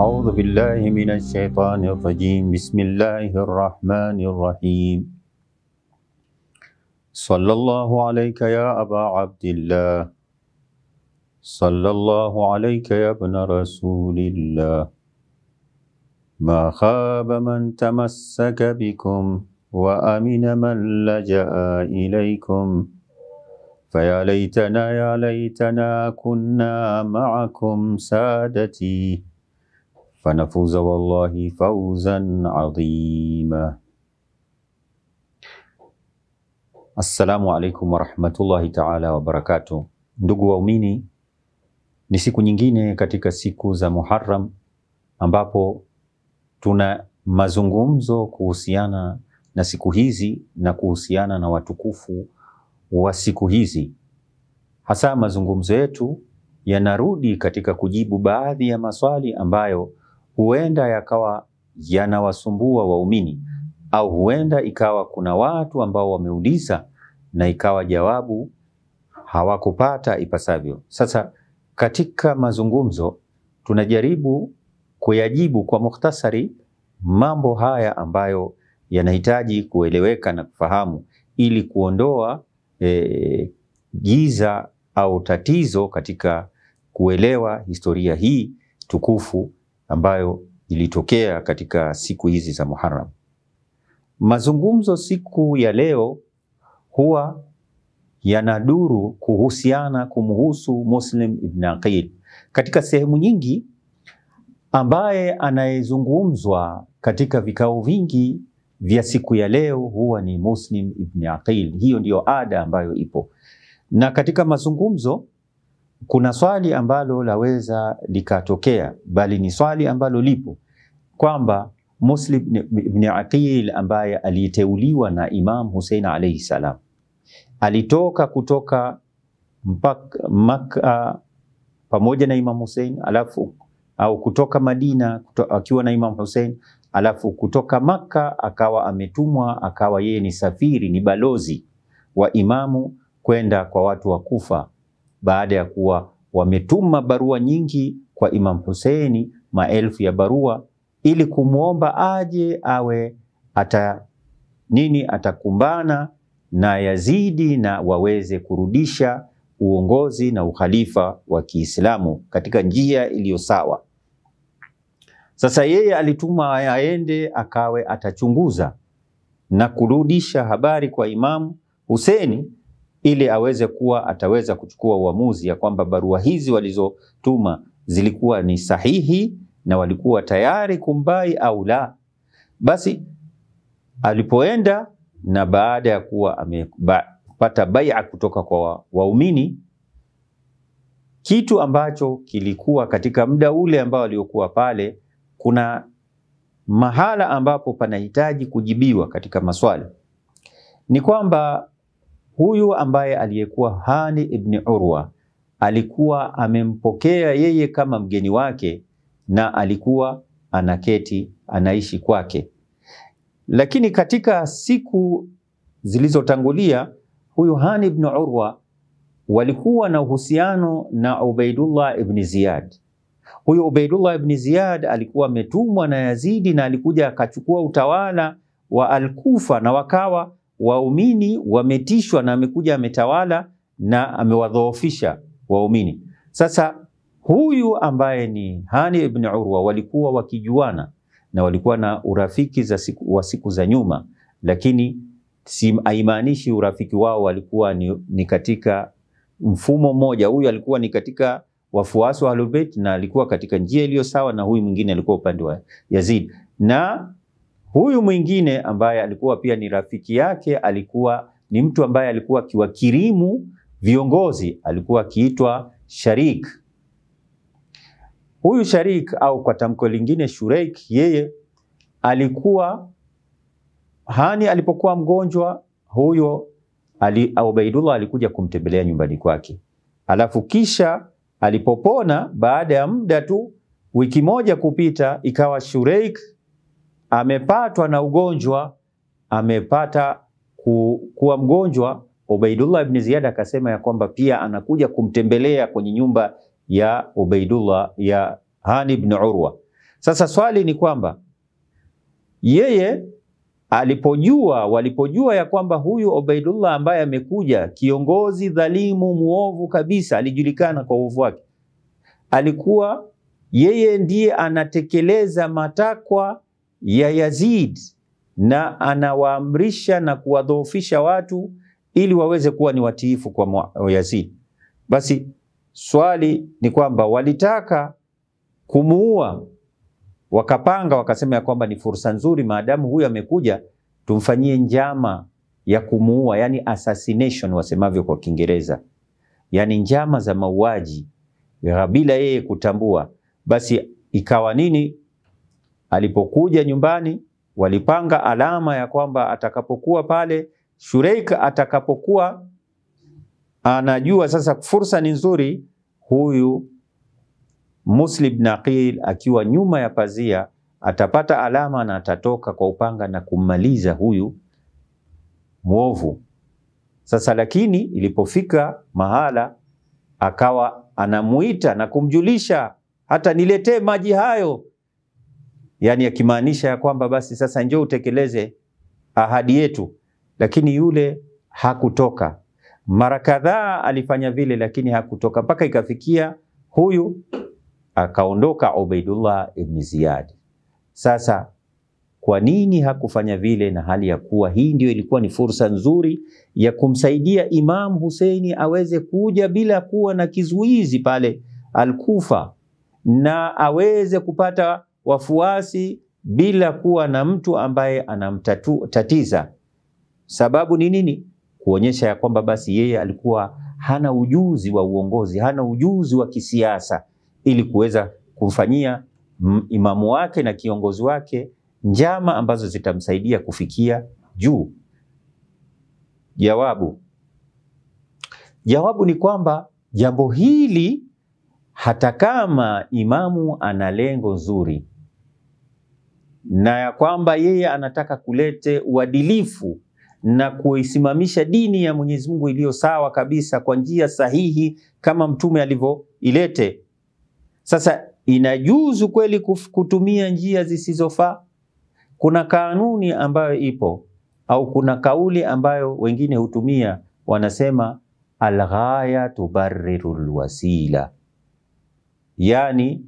أعوذ بالله من الشيطان الرجيم بسم الله الرحمن الرحيم صلى الله عليك يا أبا عبد الله صلى الله عليك يا ابن رسول الله ما خاب من تمسك بكم وأمن من لجأ إليكم فيا ليتنا يا ليتنا كنا معكم سادتي fanafuza والله فوزا adhima Assalamu alaikum warahmatullahi taala wabarakatuh. Ndugu waumini, ni siku nyingine katika siku za Muharram ambapo tuna mazungumzo kuhusiana na siku hizi na kuhusiana na watukufu wa siku hizi. Hasa mazungumzo yetu yanarudi katika kujibu baadhi ya maswali ambayo huenda yakawa yanawasumbua waumini au huenda ikawa kuna watu ambao wameuliza na ikawa jawabu hawakupata ipasavyo. Sasa katika mazungumzo tunajaribu kuyajibu kwa mukhtasari mambo haya ambayo yanahitaji kueleweka na kufahamu ili kuondoa e, giza au tatizo katika kuelewa historia hii tukufu ambayo ilitokea katika siku hizi za Muharram. Mazungumzo siku ya leo huwa yanaduru kuhusiana kumhusu Muslim ibn Aqil katika sehemu nyingi, ambaye anayezungumzwa katika vikao vingi vya siku ya leo huwa ni Muslim ibn Aqil. Hiyo ndiyo ada ambayo ipo, na katika mazungumzo kuna swali ambalo laweza likatokea, bali ni swali ambalo lipo kwamba Muslim ibn Aqil ambaye aliteuliwa na Imam Hussein alayhi salam alitoka kutoka Makka pamoja na Imam Hussein, alafu au kutoka Madina kuto, akiwa na Imam Hussein, alafu kutoka Makka akawa ametumwa akawa yeye ni safiri, ni balozi wa imamu kwenda kwa watu wa Kufa baada ya kuwa wametuma barua nyingi kwa Imam Hussein, maelfu ya barua ili kumwomba aje awe ata nini atakumbana na Yazidi na waweze kurudisha uongozi na ukhalifa wa Kiislamu katika njia iliyo sawa. Sasa yeye alituma aende akawe atachunguza na kurudisha habari kwa Imamu Huseni ili aweze kuwa ataweza kuchukua uamuzi ya kwamba barua hizi walizotuma zilikuwa ni sahihi na walikuwa tayari kumbai au la. Basi alipoenda na baada ya kuwa amepata baia kutoka kwa waumini, kitu ambacho kilikuwa katika muda ule ambao aliokuwa pale, kuna mahala ambapo panahitaji kujibiwa katika maswali, ni kwamba huyu ambaye aliyekuwa Hani ibni Urwa alikuwa amempokea yeye kama mgeni wake na alikuwa anaketi anaishi kwake. Lakini katika siku zilizotangulia huyu Hani ibn Urwa walikuwa na uhusiano na Ubaidullah ibn Ziyad. Huyu Ubaidullah ibn Ziyad alikuwa ametumwa na Yazidi na alikuja akachukua utawala wa Al-Kufa na wakawa waumini wametishwa na amekuja ametawala na amewadhoofisha waumini. Sasa huyu ambaye ni Hani ibn Urwa walikuwa wakijuana na walikuwa na urafiki za siku, wa siku za nyuma, lakini si haimaanishi urafiki wao walikuwa ni, ni katika mfumo mmoja. Huyu alikuwa ni katika wafuasi wa Ahlul Bait na alikuwa katika njia iliyo sawa, na huyu mwingine alikuwa upande wa Yazid na Huyu mwingine ambaye alikuwa pia ni rafiki yake, alikuwa ni mtu ambaye alikuwa akiwakirimu viongozi, alikuwa akiitwa Sharik. Huyu Sharik au kwa tamko lingine Shureik, yeye alikuwa Hani alipokuwa mgonjwa huyo ali, Ubaidullah alikuja kumtembelea nyumbani kwake, alafu kisha alipopona, baada ya muda tu wiki moja kupita, ikawa Shureik amepatwa na ugonjwa, amepata ku, kuwa mgonjwa. Ubaidullah ibn Ziyad akasema ya kwamba pia anakuja kumtembelea kwenye nyumba ya Ubaidullah ya Hani ibn Urwa. Sasa swali ni kwamba yeye alipojua walipojua ya kwamba huyu Ubaidullah ambaye amekuja kiongozi dhalimu muovu kabisa, alijulikana kwa uovu wake, alikuwa yeye ndiye anatekeleza matakwa ya Yazid na anawaamrisha na kuwadhoofisha watu ili waweze kuwa ni watiifu kwa Yazid. Basi swali ni kwamba walitaka kumuua, wakapanga wakasema ya kwamba ni fursa nzuri, maadamu huyu amekuja, tumfanyie njama ya kumuua, yani assassination wasemavyo kwa Kiingereza, yani njama za mauaji bila yeye kutambua. Basi ikawa nini? Alipokuja nyumbani, walipanga alama ya kwamba atakapokuwa pale Shureik, atakapokuwa anajua sasa fursa ni nzuri, huyu Muslim bin Aqil akiwa nyuma ya pazia atapata alama na atatoka kwa upanga na kummaliza huyu mwovu. Sasa lakini ilipofika mahala, akawa anamuita na kumjulisha hata niletee maji hayo yani akimaanisha ya kwamba basi sasa njoo utekeleze ahadi yetu, lakini yule hakutoka. Mara kadhaa alifanya vile, lakini hakutoka mpaka ikafikia huyu akaondoka, Ubaidullah ibn Ziyad. Sasa kwa nini hakufanya vile, na hali ya kuwa hii ndio ilikuwa ni fursa nzuri ya kumsaidia Imam Huseini aweze kuja bila kuwa na kizuizi pale Al-Kufa na aweze kupata wafuasi bila kuwa na mtu ambaye anamtatiza. Sababu ni nini? Kuonyesha ya kwamba basi yeye alikuwa hana ujuzi wa uongozi, hana ujuzi wa kisiasa, ili kuweza kumfanyia imamu wake na kiongozi wake njama ambazo zitamsaidia kufikia juu. Jawabu, jawabu ni kwamba jambo hili hata kama imamu ana lengo nzuri na ya kwamba yeye anataka kulete uadilifu na kuisimamisha dini ya Mwenyezi Mungu iliyo sawa kabisa kwa njia sahihi kama mtume alivyoilete. Sasa inajuzu kweli kutumia njia zisizofaa? Kuna kanuni ambayo ipo au kuna kauli ambayo wengine hutumia, wanasema alghaya tubarriru lwasila, yani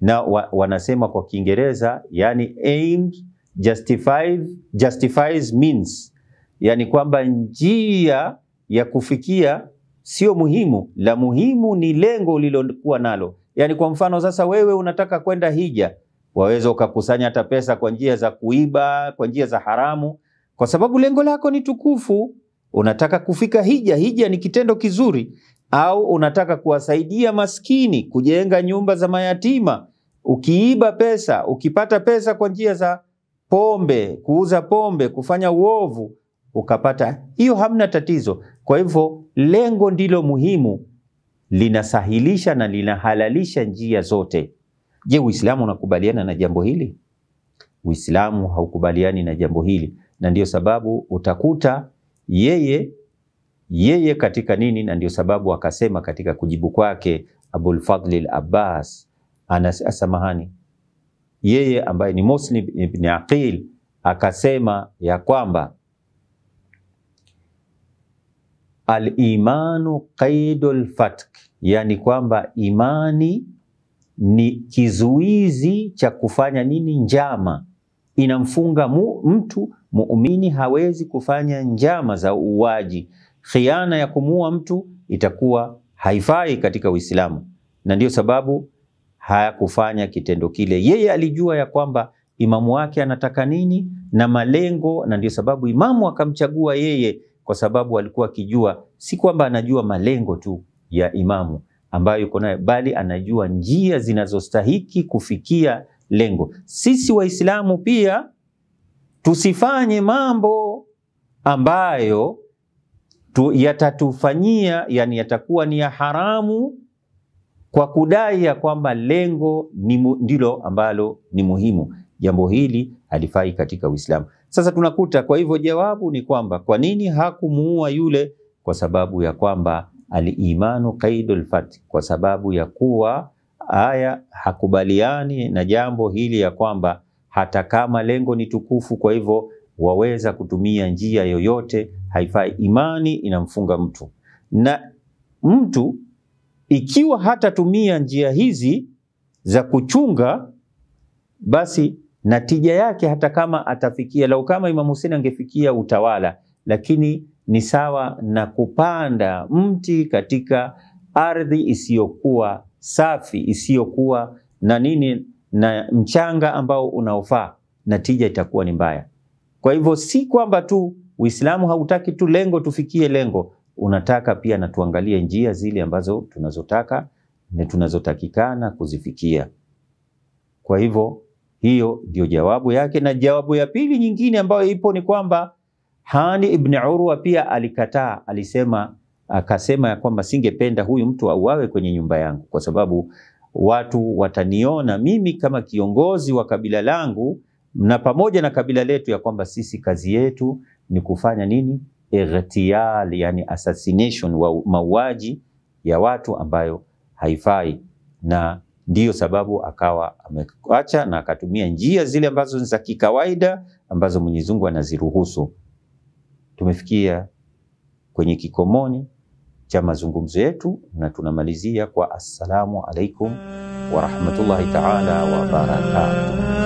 na wa, wanasema kwa Kiingereza yani aim justified justifies means, yani kwamba njia ya kufikia sio muhimu, la muhimu ni lengo ulilokuwa nalo. Yani kwa mfano sasa, wewe unataka kwenda hija, waweza ukakusanya hata pesa kwa njia za kuiba, kwa njia za haramu, kwa sababu lengo lako ni tukufu, unataka kufika hija. Hija ni kitendo kizuri, au unataka kuwasaidia maskini kujenga nyumba za mayatima, ukiiba pesa, ukipata pesa kwa njia za pombe, kuuza pombe, kufanya uovu ukapata, hiyo hamna tatizo. Kwa hivyo lengo ndilo muhimu, linasahilisha na linahalalisha njia zote. Je, Uislamu unakubaliana na jambo hili? Uislamu haukubaliani na jambo hili, na ndiyo sababu utakuta yeye yeye katika nini, na ndio sababu akasema katika kujibu kwake Abul Fadli al-Abbas anasamahani, yeye ambaye ni Muslim ibn Aqil akasema ya kwamba al-imanu qaidul fatk, yani kwamba imani ni kizuizi cha kufanya nini? Njama. Inamfunga mu, mtu muumini hawezi kufanya njama za uuaji khiana ya kumuua mtu itakuwa haifai katika Uislamu, na ndiyo sababu hayakufanya kitendo kile. Yeye alijua ya kwamba imamu wake anataka nini na malengo, na ndiyo sababu imamu akamchagua yeye, kwa sababu alikuwa akijua si kwamba anajua malengo tu ya imamu ambayo yuko nayo, bali anajua njia zinazostahiki kufikia lengo. Sisi Waislamu pia tusifanye mambo ambayo tu, yatatufanyia yani, yatakuwa ni ya haramu kwa kudai ya kwamba lengo ndilo ambalo ni muhimu. Jambo hili halifai katika Uislamu. Sasa tunakuta, kwa hivyo jawabu ni kwamba kwa nini hakumuua yule? Kwa sababu ya kwamba alimanu qaidul fat, kwa sababu ya kuwa aya hakubaliani na jambo hili ya kwamba hata kama lengo ni tukufu, kwa hivyo waweza kutumia njia yoyote, haifai. Imani inamfunga mtu, na mtu ikiwa hatatumia njia hizi za kuchunga, basi natija yake hata kama atafikia, lau kama Imam Hussein angefikia utawala, lakini ni sawa na kupanda mti katika ardhi isiyokuwa safi, isiyokuwa na nini na mchanga ambao unaofaa, natija itakuwa ni mbaya. Kwa hivyo si kwamba tu Uislamu hautaki tu lengo tufikie lengo, unataka pia na tuangalie njia zile ambazo tunazotaka na tunazotakikana kuzifikia. Kwa hivyo hiyo ndio jawabu yake, na jawabu ya pili nyingine ambayo ipo ni kwamba Hani ibn Urwa pia alikataa, alisema akasema ya kwamba singependa huyu mtu auawe kwenye nyumba yangu, kwa sababu watu wataniona mimi kama kiongozi wa kabila langu na pamoja na kabila letu ya kwamba sisi kazi yetu ni kufanya nini? Ightiyal, yani assassination wa mauaji ya watu ambayo haifai, na ndiyo sababu akawa amekuacha na akatumia njia zile ambazo ni za kikawaida ambazo Mwenyezi Mungu anaziruhusu. Tumefikia kwenye kikomoni cha mazungumzo yetu na tunamalizia kwa assalamu alaikum warahmatullahi taala wabarakatuh.